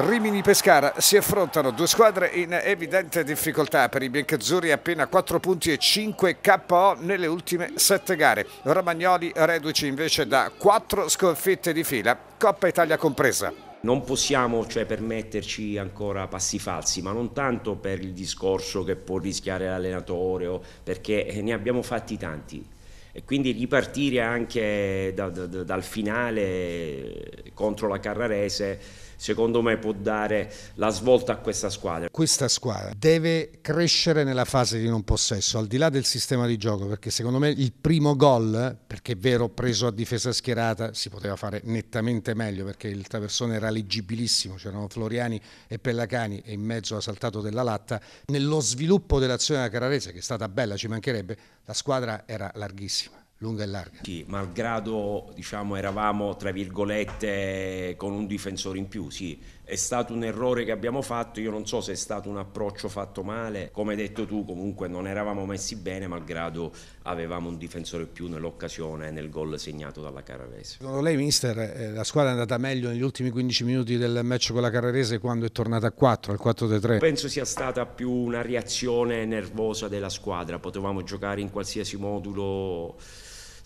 Rimini Pescara si affrontano due squadre in evidente difficoltà per i biancazzurri appena 4 punti e 5 KO nelle ultime 7 gare. Romagnoli reduce invece da 4 sconfitte di fila, Coppa Italia compresa. Non possiamo cioè, permetterci ancora passi falsi, ma non tanto per il discorso che può rischiare l'allenatore, o perché ne abbiamo fatti tanti. E quindi ripartire anche da, da, dal finale contro la Carrarese secondo me può dare la svolta a questa squadra. Questa squadra deve crescere nella fase di non possesso, al di là del sistema di gioco, perché secondo me il primo gol, perché è vero preso a difesa schierata, si poteva fare nettamente meglio perché il traversone era leggibilissimo, c'erano Floriani e Pellacani e in mezzo ha saltato della latta, nello sviluppo dell'azione della Cararese, che è stata bella, ci mancherebbe, la squadra era larghissima lunga e larga. Sì, malgrado diciamo, eravamo tra virgolette con un difensore in più, sì, è stato un errore che abbiamo fatto, io non so se è stato un approccio fatto male, come hai detto tu comunque non eravamo messi bene malgrado avevamo un difensore in più nell'occasione nel gol segnato dalla Carrarese. Secondo lei mister eh, la squadra è andata meglio negli ultimi 15 minuti del match con la Carrarese quando è tornata a 4, al 4-3? Penso sia stata più una reazione nervosa della squadra, potevamo giocare in qualsiasi modulo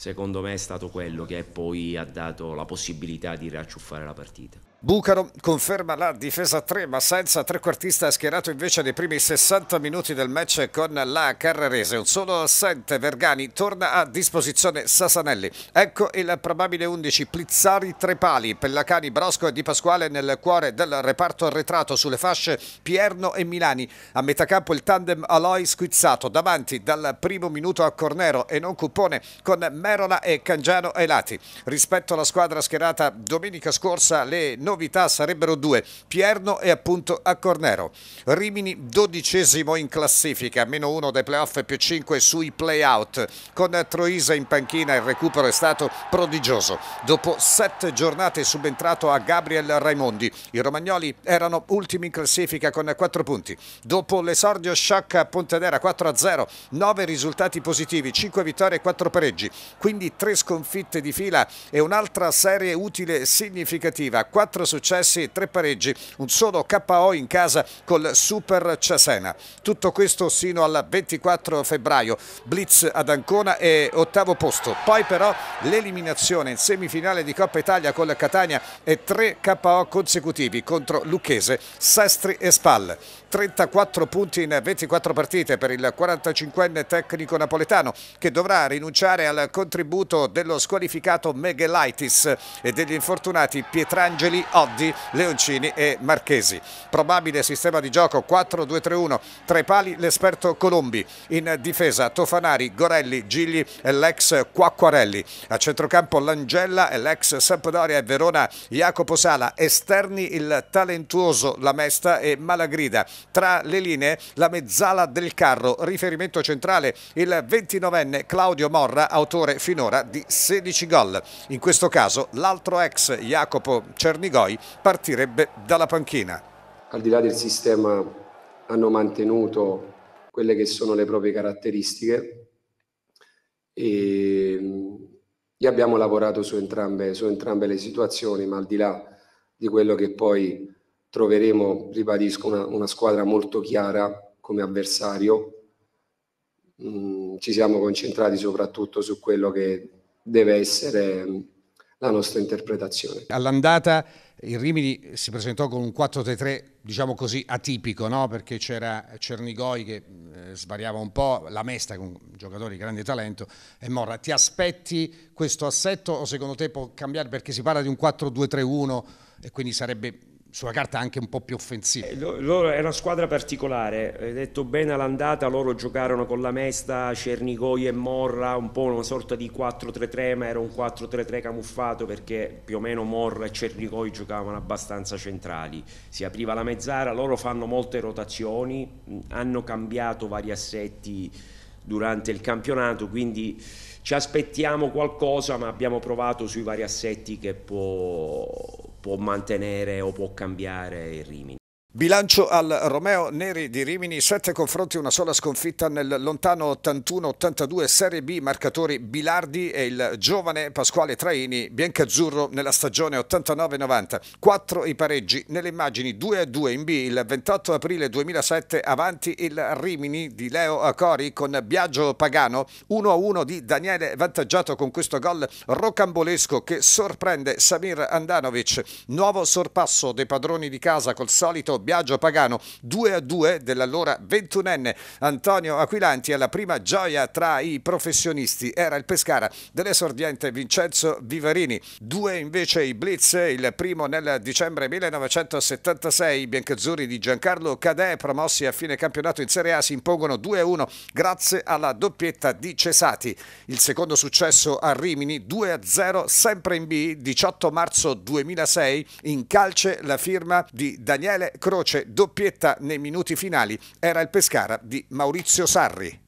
secondo me è stato quello che poi ha dato la possibilità di riacciuffare la partita. Bucaro conferma la difesa 3 ma senza trequartista schierato invece nei primi 60 minuti del match con la Carrarese. Un solo assente Vergani torna a disposizione Sasanelli. Ecco il probabile 11 Plizzari Trepali, Pellacani, Brosco e Di Pasquale nel cuore del reparto arretrato sulle fasce Pierno e Milani. A metà campo il tandem Aloy squizzato davanti dal primo minuto a Cornero e non cupone con Merola e Cangiano ai lati. Rispetto alla squadra schierata domenica scorsa le 9 novità sarebbero due, Pierno e appunto a Cornero. Rimini dodicesimo in classifica, meno uno dai playoff più cinque sui playout. Con Troisa in panchina il recupero è stato prodigioso. Dopo sette giornate subentrato a Gabriel Raimondi. I romagnoli erano ultimi in classifica con quattro punti. Dopo l'esordio shock a Pontedera 4-0, nove risultati positivi, 5 vittorie e 4 pareggi, quindi tre sconfitte di fila e un'altra serie utile significativa. 4 4 successi, 3 pareggi, un solo KO in casa col Super Cesena. Tutto questo sino al 24 febbraio, blitz ad Ancona e ottavo posto. Poi però l'eliminazione in semifinale di Coppa Italia con Catania e 3 KO consecutivi contro Lucchese, Sestri e Spal. 34 punti in 24 partite per il 45enne tecnico napoletano che dovrà rinunciare al contributo dello squalificato Miguelaitis e degli infortunati Pietrangeli Oddi, Leoncini e Marchesi. Probabile sistema di gioco 4-2-3-1, tre pali l'esperto Colombi, in difesa Tofanari, Gorelli, Gigli e l'ex Quacquarelli, a centrocampo Langella e l'ex Sampdoria e Verona Jacopo Sala, esterni il talentuoso Lamesta e Malagrida, tra le linee la mezzala del carro, riferimento centrale il 29enne Claudio Morra, autore finora di 16 gol. In questo caso l'altro ex Jacopo Cernigol Godoy partirebbe dalla panchina. Al di là del sistema hanno mantenuto quelle che sono le proprie caratteristiche e, mm, abbiamo lavorato su entrambe, su entrambe le situazioni, ma al di là di quello che poi troveremo, ribadisco, una, una squadra molto chiara come avversario, Mm, ci siamo concentrati soprattutto su quello che deve essere mm, la nostra interpretazione. All'andata il Rimini si presentò con un 4-3-3, diciamo così, atipico, no? perché c'era Cernigoi che eh, svariava un po', la Mesta con giocatori di grande talento e Morra. Ti aspetti questo assetto o secondo te può cambiare perché si parla di un 4-2-3-1 e quindi sarebbe sulla carta anche un po' più offensiva. Eh, loro, è una squadra particolare, hai detto bene all'andata, loro giocarono con la Mesta, Cernigoi e Morra, un po' una sorta di 4-3-3, ma era un 4-3-3 camuffato perché più o meno Morra e Cernigoi giocavano abbastanza centrali, si apriva la mezzara, loro fanno molte rotazioni, hanno cambiato vari assetti durante il campionato, quindi ci aspettiamo qualcosa, ma abbiamo provato sui vari assetti che può può mantenere o può cambiare il Rimini. Bilancio al Romeo Neri di Rimini, sette confronti, una sola sconfitta nel lontano 81-82 Serie B, marcatori Bilardi e il giovane Pasquale Traini, biancazzurro nella stagione 89-90. 4 i pareggi, nelle immagini 2-2 in B il 28 aprile 2007 avanti il Rimini di Leo Acori con Biagio Pagano, 1-1 di Daniele vantaggiato con questo gol rocambolesco che sorprende Samir Andanovic. Nuovo sorpasso dei padroni di casa col solito Biagio Pagano 2 a 2 dell'allora ventunenne Antonio Aquilanti alla prima gioia tra i professionisti era il Pescara dell'esordiente Vincenzo Vivarini. Due invece i blitz, il primo nel dicembre 1976 i biancazzurri di Giancarlo Cadè promossi a fine campionato in Serie A si impongono 2 a 1 grazie alla doppietta di Cesati. Il secondo successo a Rimini 2 a 0 sempre in B 18 marzo 2006 in calce la firma di Daniele Cruz croce, doppietta nei minuti finali, era il Pescara di Maurizio Sarri.